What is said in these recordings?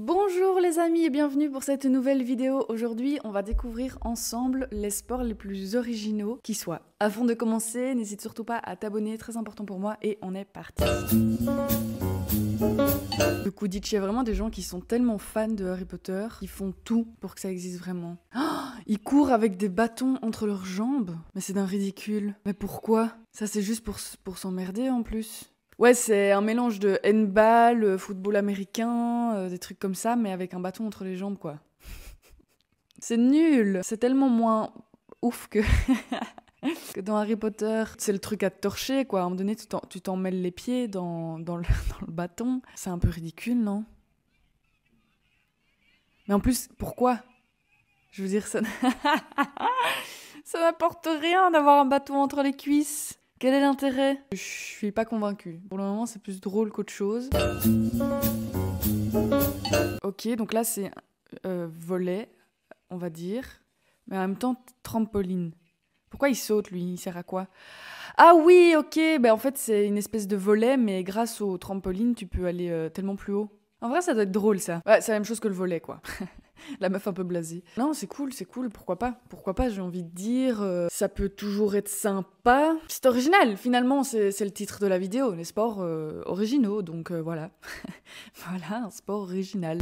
Bonjour les amis et bienvenue pour cette nouvelle vidéo. Aujourd'hui, on va découvrir ensemble les sports les plus originaux qui soient. Avant de commencer, n'hésite surtout pas à t'abonner, très important pour moi, et on est parti. Le dit il y a vraiment des gens qui sont tellement fans de Harry Potter, ils font tout pour que ça existe vraiment. Oh, ils courent avec des bâtons entre leurs jambes, mais c'est d'un ridicule. Mais pourquoi Ça c'est juste pour s'emmerder en plus. Ouais, c'est un mélange de handball, euh, football américain, euh, des trucs comme ça, mais avec un bâton entre les jambes, quoi. c'est nul C'est tellement moins ouf que... dans Harry Potter, c'est le truc à te torcher, quoi. À un moment donné, tu t'en mêles les pieds dans, le, bâton. C'est un peu ridicule, non Mais en plus, pourquoi Je veux dire, ça... ça n'apporte rien d'avoir un bâton entre les cuisses quel est l'intérêt Je suis pas convaincue. Pour le moment, c'est plus drôle qu'autre chose. Ok, donc là, c'est un euh, volet, on va dire. Mais en même temps, trampoline. Pourquoi il saute, lui Il sert à quoi Ah oui, ok, ben en fait, c'est une espèce de volet, mais grâce au trampoline, tu peux aller euh, tellement plus haut. En vrai, ça doit être drôle, ça. Ouais, c'est la même chose que le volet, quoi. la meuf un peu blasée. Non, c'est cool, c'est cool, pourquoi pas Pourquoi pas, j'ai envie de dire, euh, ça peut toujours être sympa. C'est original, finalement, c'est le titre de la vidéo, les sports euh, originaux, donc euh, voilà. voilà, un sport original.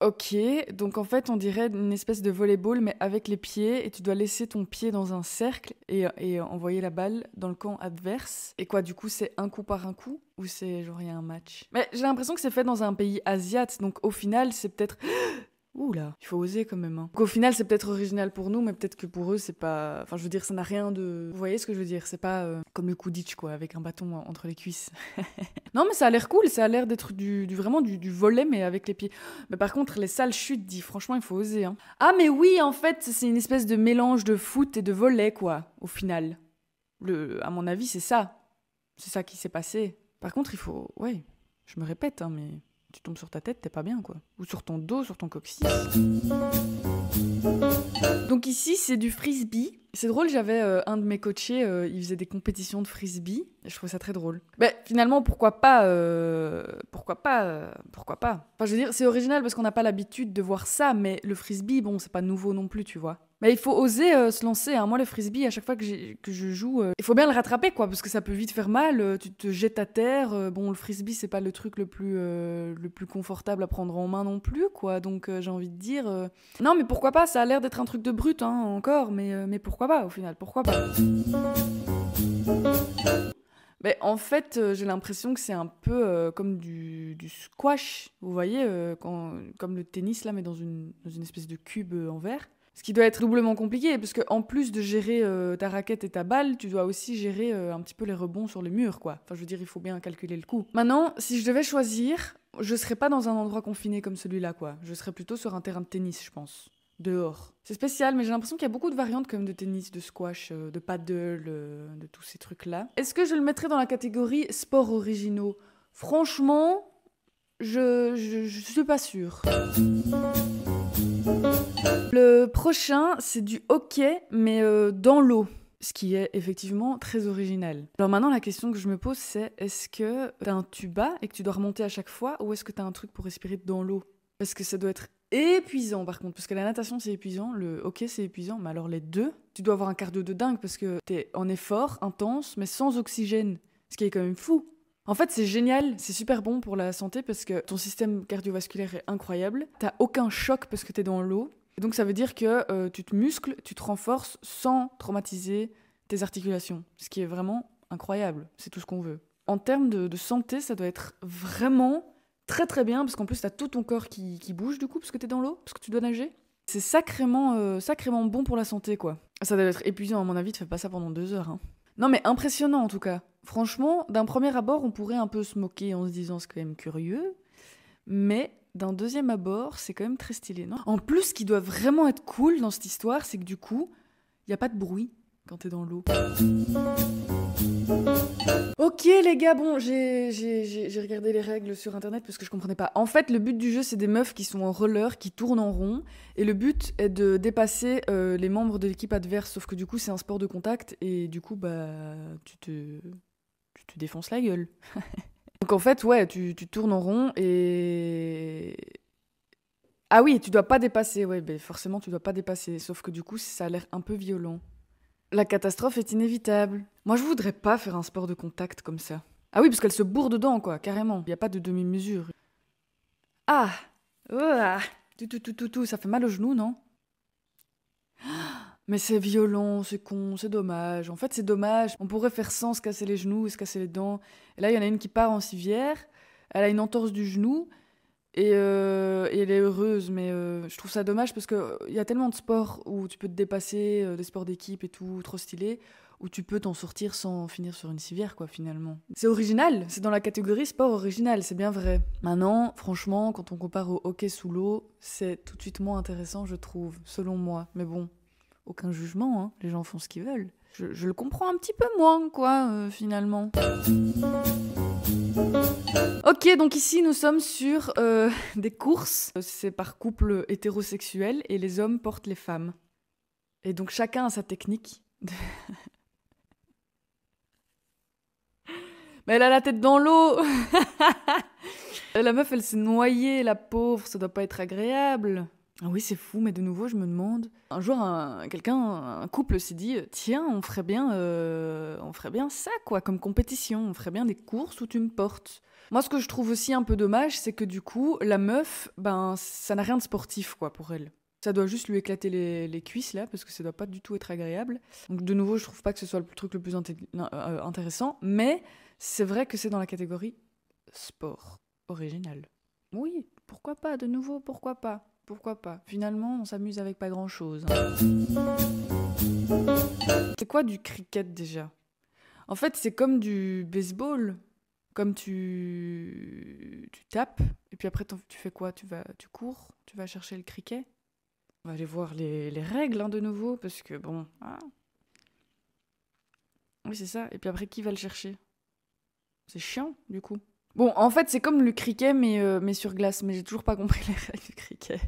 Ok, donc en fait on dirait une espèce de volleyball mais avec les pieds et tu dois laisser ton pied dans un cercle et, envoyer la balle dans le camp adverse. Et quoi du coup c'est un coup par un coup ou c'est genre il y a un match Mais j'ai l'impression que c'est fait dans un pays asiatique. donc au final c'est peut-être ouh là, il faut oser quand même. Hein. qu'au au final, c'est peut-être original pour nous, mais peut-être que pour eux, c'est pas. Enfin, je veux dire, ça n'a rien de. Vous voyez ce que je veux dire C'est pas euh, comme le Kudich, quoi, avec un bâton entre les cuisses. non, mais ça a l'air cool, ça a l'air d'être du, vraiment du, volet, mais avec les pieds. Mais par contre, les sales chutes, dit, franchement, il faut oser. Hein. Ah, mais oui, en fait, c'est une espèce de mélange de foot et de volet, quoi, au final. Le, à mon avis, c'est ça. C'est ça qui s'est passé. Par contre, il faut. Ouais, je me répète, hein, mais tu tombes sur ta tête, t'es pas bien, quoi. Ou sur ton dos, sur ton coccyx. Donc ici, c'est du frisbee. C'est drôle, j'avais euh, un de mes coachés, euh, il faisait des compétitions de frisbee. Et je trouvais ça très drôle. Mais finalement, pourquoi pas euh, Pourquoi pas Pourquoi pas Enfin, je veux dire, c'est original parce qu'on n'a pas l'habitude de voir ça, mais le frisbee, bon, c'est pas nouveau non plus, tu vois. Mais il faut oser euh, se lancer. Hein. Moi, le frisbee, à chaque fois que, je joue, euh, il faut bien le rattraper, quoi, parce que ça peut vite faire mal. Euh, tu te jettes à terre. bon, le frisbee, c'est pas le truc le plus, le plus confortable à prendre en main non plus, quoi. Donc, j'ai envie de dire. Non, mais pourquoi pas Ça a l'air d'être un truc de brut, hein, encore. Mais, mais pourquoi pas, au final Pourquoi pas mais en fait, j'ai l'impression que c'est un peu comme du, squash, vous voyez, comme le tennis là, mais dans une, dans une espèce de cube en verre. Ce qui doit être doublement compliqué, parce que en plus de gérer euh, ta raquette et ta balle, tu dois aussi gérer euh, un petit peu les rebonds sur le mur, quoi. Enfin, je veux dire, il faut bien calculer le coût. Maintenant, si je devais choisir, je serais pas dans un endroit confiné comme celui-là, quoi. Je serais plutôt sur un terrain de tennis, je pense. Dehors. C'est spécial, mais j'ai l'impression qu'il y a beaucoup de variantes comme de tennis, de squash, euh, de paddle, de tous ces trucs-là. Est-ce que je le mettrais dans la catégorie sports originaux Franchement, je, je, suis pas sûre. Le prochain, c'est du hockey, mais euh, dans l'eau. Ce qui est effectivement très original. Alors maintenant, la question que je me pose, c'est est-ce que t'as un tuba et que tu dois remonter à chaque fois, ou est-ce que t'as un truc pour respirer dans l'eau Parce que ça doit être épuisant par contre, parce que la natation c'est épuisant, le hockey c'est épuisant, mais alors les deux, tu dois avoir un cardio de dingue parce que t'es en effort intense, mais sans oxygène, ce qui est quand même fou. En fait, c'est génial, c'est super bon pour la santé parce que ton système cardiovasculaire est incroyable. T'as aucun choc parce que t'es dans l'eau donc ça veut dire que euh, tu te muscles, tu te renforces sans traumatiser tes articulations, ce qui est vraiment incroyable, c'est tout ce qu'on veut. En termes de, santé, ça doit être vraiment très très bien, parce qu'en plus t'as tout ton corps qui, bouge du coup, parce que t'es dans l'eau, parce que tu dois nager. C'est sacrément, euh, sacrément bon pour la santé quoi. Ça doit être épuisant à mon avis, tu fais pas ça pendant deux heures. Hein. Non mais impressionnant en tout cas. Franchement, d'un premier abord, on pourrait un peu se moquer en se disant c'est quand même curieux, mais d'un deuxième abord, c'est quand même très stylé, non En plus, ce qui doit vraiment être cool dans cette histoire, c'est que du coup, il n'y a pas de bruit quand t'es dans l'eau. Ok les gars, bon, j'ai regardé les règles sur internet parce que je comprenais pas. En fait, le but du jeu, c'est des meufs qui sont en roller, qui tournent en rond, et le but est de dépasser euh, les membres de l'équipe adverse, sauf que du coup, c'est un sport de contact, et du coup, bah, tu te, tu te défonces la gueule. Donc en fait, ouais, tu, tu tournes en rond et. Ah oui, tu dois pas dépasser, ouais, ben forcément tu dois pas dépasser, sauf que du coup ça a l'air un peu violent. La catastrophe est inévitable. Moi je voudrais pas faire un sport de contact comme ça. Ah oui, parce qu'elle se bourre dedans, quoi, carrément. Il y a pas de demi-mesure. Ah Ouah Tout, tout, tout, tout, tout, ça fait mal au genou, non mais c'est violent, c'est con, c'est dommage. En fait, c'est dommage. On pourrait faire sans se casser les genoux et se casser les dents. Et là, il y en a une qui part en civière. Elle a une entorse du genou. Et, euh, elle est heureuse, mais euh, je trouve ça dommage parce qu'il euh, y a tellement de sports où tu peux te dépasser, des sports d'équipe et tout, trop stylé, où tu peux t'en sortir sans finir sur une civière, quoi, finalement. C'est original, c'est dans la catégorie sport original, c'est bien vrai. Maintenant, franchement, quand on compare au hockey sous l'eau, c'est tout de suite moins intéressant, je trouve, selon moi. Mais bon, aucun jugement, hein. les gens font ce qu'ils veulent. Je, le comprends un petit peu moins, quoi, euh, finalement. Ok, donc ici nous sommes sur euh, des courses. C'est par couple hétérosexuel et les hommes portent les femmes. Et donc chacun a sa technique. Mais elle a la tête dans l'eau La meuf, elle s'est noyée, la pauvre, ça doit pas être agréable. Ah oui, c'est fou, mais de nouveau, je me demande. Un jour, un, quelqu'un, un couple s'est dit euh, tiens, on ferait bien, euh, on ferait bien ça, quoi, comme compétition. On ferait bien des courses où tu me portes. Moi, ce que je trouve aussi un peu dommage, c'est que du coup, la meuf, ben, ça n'a rien de sportif, quoi, pour elle. Ça doit juste lui éclater les, cuisses là, parce que ça doit pas du tout être agréable. Donc de nouveau, je trouve pas que ce soit le truc le plus euh, intéressant, mais c'est vrai que c'est dans la catégorie sport original. Oui, pourquoi pas, de nouveau, pourquoi pas pourquoi pas Finalement, on s'amuse avec pas grand-chose. C'est quoi du cricket déjà En fait, c'est comme du baseball. Comme tu, tu tapes, et puis après tu fais quoi tu, vas, tu cours, tu vas chercher le cricket. On va aller voir les, règles hein, de nouveau, parce que bon. Ah. Oui, c'est ça. Et puis après, qui va le chercher C'est chiant, du coup. Bon, en fait, c'est comme le cricket, mais, euh, sur glace. Mais j'ai toujours pas compris les règles du cricket.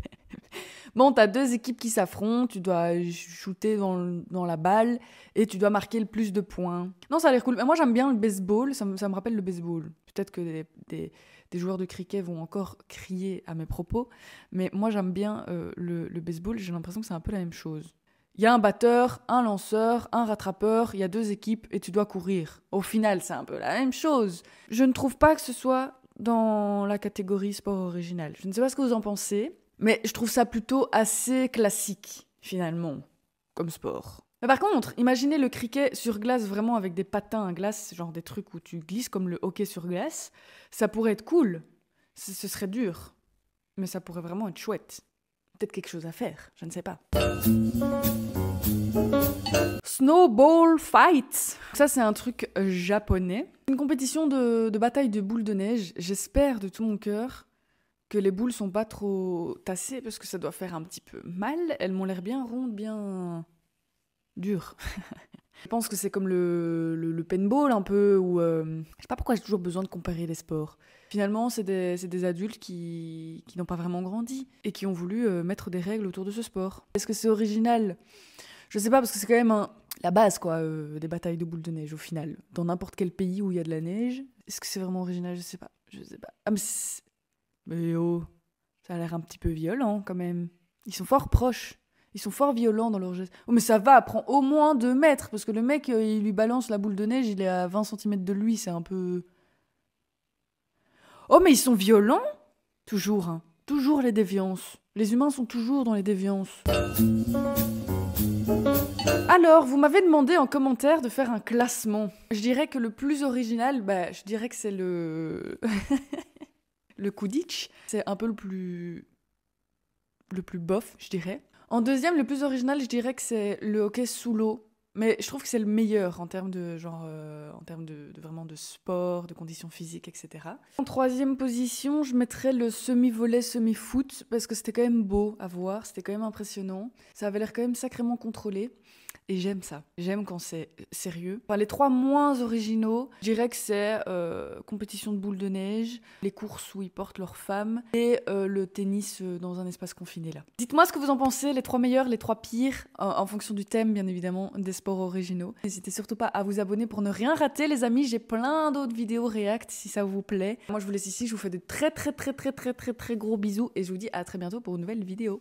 bon, t'as deux équipes qui s'affrontent, tu dois shooter dans, dans, la balle et tu dois marquer le plus de points. Non, ça a l'air cool. Mais moi, j'aime bien le baseball, ça me, rappelle le baseball. Peut-être que des, joueurs de cricket vont encore crier à mes propos, mais moi, j'aime bien euh, le, le baseball, j'ai l'impression que c'est un peu la même chose. Il y a un batteur, un lanceur, un rattrapeur, il y a deux équipes et tu dois courir. Au final, c'est un peu la même chose. Je ne trouve pas que ce soit dans la catégorie sport original. Je ne sais pas ce que vous en pensez, mais je trouve ça plutôt assez classique, finalement, comme sport. par contre, imaginez le cricket sur glace vraiment avec des patins à glace, genre des trucs où tu glisses comme le hockey sur glace, ça pourrait être cool. Ce serait dur, mais ça pourrait vraiment être chouette peut-être quelque chose à faire, je ne sais pas. Snowball fight Ça, c'est un truc euh, japonais. Une compétition de, bataille de boules de neige. J'espère de tout mon cœur que les boules sont pas trop tassées parce que ça doit faire un petit peu mal. Elles m'ont l'air bien rondes, bien dures. je pense que c'est comme le, le, paintball un peu, ou... je euh, Je sais pas pourquoi j'ai toujours besoin de comparer les sports. Finalement, c'est des, adultes qui, n'ont pas vraiment grandi et qui ont voulu euh, mettre des règles autour de ce sport. Est-ce que c'est original Je sais pas, parce que c'est quand même la base, quoi, euh, des batailles de boules de neige au final. Dans n'importe quel pays où il y a de la neige. Est-ce que c'est vraiment original Je sais pas. Je sais pas. Ah, mais, oh, ça a l'air un petit peu violent quand même. Ils sont fort proches. Ils sont fort violents dans leurs gestes. Oh, mais ça va, prend au moins deux mètres, parce que le mec, euh, il lui balance la boule de neige, il est à 20 cm de lui, c'est un peu. Oh, mais ils sont violents Toujours, hein. Toujours les déviances. Les humains sont toujours dans les déviances. Alors, vous m'avez demandé en commentaire de faire un classement. Je dirais que le plus original, bah, je dirais que c'est le. le Kudich. C'est un peu le plus. le plus bof, je dirais. En deuxième, le plus original, je dirais que c'est le hockey sous l'eau. Mais je trouve que c'est le meilleur en termes de genre, euh, en termes de, vraiment de sport, de conditions physiques, etc. En troisième position, je mettrais le semi-volet, semi-foot parce que c'était quand même beau à voir, c'était quand même impressionnant. Ça avait l'air quand même sacrément contrôlé. Et j'aime ça. J'aime quand c'est sérieux. Enfin, les trois moins originaux, je dirais que c'est euh, compétition de boules de neige, les courses où ils portent leurs femmes et euh, le tennis euh, dans un espace confiné là. Dites-moi ce que vous en pensez, les trois meilleurs, les trois pires, en fonction du thème bien évidemment, des sports originaux. N'hésitez surtout pas à vous abonner pour ne rien rater les amis, j'ai plein d'autres vidéos React si ça vous plaît. Moi je vous laisse ici, je vous fais de très très très très très très très gros bisous et je vous dis à très bientôt pour une nouvelle vidéo.